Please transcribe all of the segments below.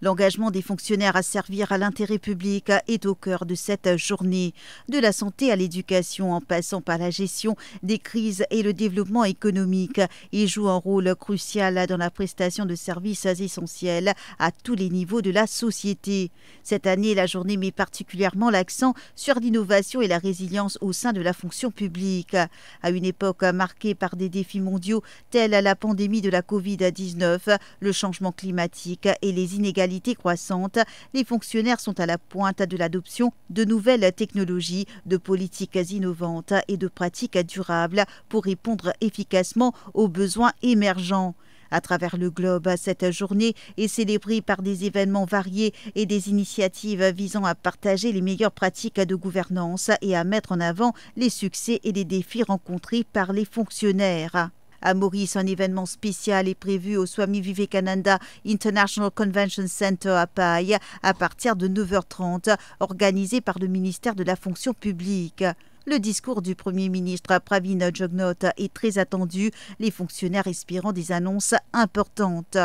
L'engagement des fonctionnaires à servir à l'intérêt public est au cœur de cette journée. De la santé à l'éducation, en passant par la gestion des crises et le développement économique, il joue un rôle crucial dans la prestation de services essentiels à tous les niveaux de la société. Cette année, la journée met particulièrement l'accent sur l'innovation et la résilience au sein de la fonction publique. À une époque marquée par des défis mondiaux tels la pandémie de la Covid-19, le changement climatique et les inégalités croissante, les fonctionnaires sont à la pointe de l'adoption de nouvelles technologies, de politiques innovantes et de pratiques durables pour répondre efficacement aux besoins émergents. À travers le globe, cette journée est célébrée par des événements variés et des initiatives visant à partager les meilleures pratiques de gouvernance et à mettre en avant les succès et les défis rencontrés par les fonctionnaires. À Maurice, un événement spécial est prévu au Swami Vivekananda International Convention Center à Paille à partir de 9h30, organisé par le ministère de la Fonction publique. Le discours du Premier ministre Pravin Jognot est très attendu, les fonctionnaires espérant des annonces importantes.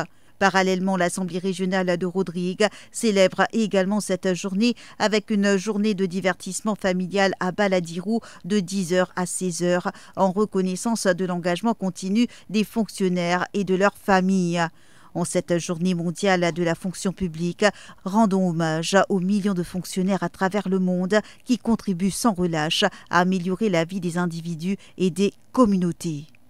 Parallèlement, l'Assemblée régionale de Rodrigue célèbre également cette journée avec une journée de divertissement familial à Baladirou de 10h à 16h en reconnaissance de l'engagement continu des fonctionnaires et de leurs familles. En cette journée mondiale de la fonction publique, rendons hommage aux millions de fonctionnaires à travers le monde qui contribuent sans relâche à améliorer la vie des individus et des communautés.